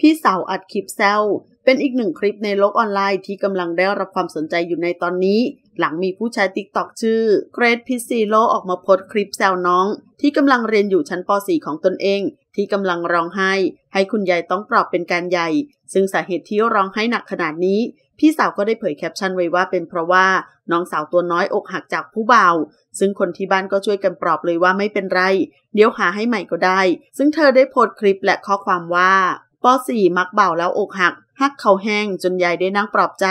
พี่สาวอัดคลิปแซว เป็นอีกหนึ่งคลิปในโลกออนไลน์ที่กำลังได้รับความสนใจอยู่ในตอนนี้ หลังมีผู้ใช้ติ๊กต็อกชื่อเกรทพิซซีโลออกมาโพสคลิปแซวน้อง ที่กำลังเรียนอยู่ชั้นป .4 ของตนเอง ที่กำลังร้องไห้ ให้คุณยายต้องปลอบเป็นการใหญ่ ซึ่งสาเหตุที่ร้องไห้หนักขนาดนี้ พี่สาวก็ได้เผยแคปชั่นไว้ว่า เป็นเพราะว่าน้องสาวตัวน้อยอกหักจากผู้เบ่า ซึ่งคนที่บ้านก็ช่วยกันปลอบเลยว่าไม่เป็นไรเดี๋ยวหาให้ใหม่ก็ได้ ซึ่งเธอได้โพสคลิปและข้อความว่าป .4 มักเบาแล้วอกหักหักเขาแห้งจนยายได้นั่งปลอบใจ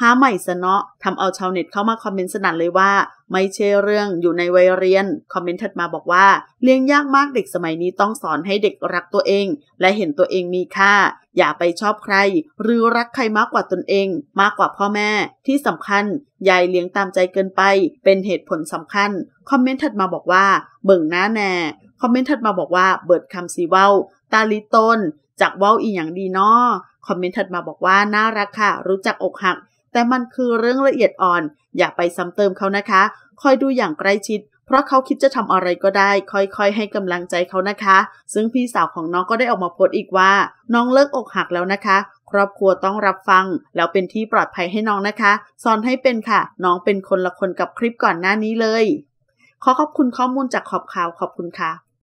หาใหม่สนะทำเอาชาวเน็ตเข้ามาคอมเมนต์สนั่นเลยว่า ไม่เชื่อเรื่องอยู่ในวัยเรียนคอมเมนต์ถัดมาบอกว่า เลี้ยงยากมากเด็กสมัยนี้ต้องสอนให้เด็กรักตัวเอง และเห็นตัวเองมีค่า อย่าไปชอบใคร หรือรักใครมากกว่าตนเอง มากกว่าพ่อแม่ที่สำคัญยายเลี้ยงตามใจเกินไป เป็นเหตุผลสำคัญคอมเมนต์ถัดมาบอกว่าเบิ่งหน้าแน่คอมเมนต์ถัดมาบอกว่าเบิดคาสีเว้า ตาลิต้นจากว้าอีอย่างดีนาะคอมเมนต์ถัดมาบอกว่าน่ารักค่ะรู้จักอกหัก แต่มันคือเรื่องละเอียดอ่อน อย่าไปซ้ำเติมเขานะคะ คอยดูอย่างใกล้ชิด เพราะเขาคิดจะทำอะไรก็ได้ ค่อยๆให้กำลังใจเขานะคะ ซึ่งพี่สาวของน้องก็ได้ออกมาโพสต์อีกว่า น้องเลิกอกหักแล้วนะคะ ครอบครัวต้องรับฟัง แล้วเป็นที่ปลอดภัยให้น้องนะคะสอนให้เป็นค่ะ น้องเป็นคนละคนกับคลิปก่อนหน้านี้เลย ขอขอบคุณข้อมูลจากขอบข่าวขอบคุณค่ะ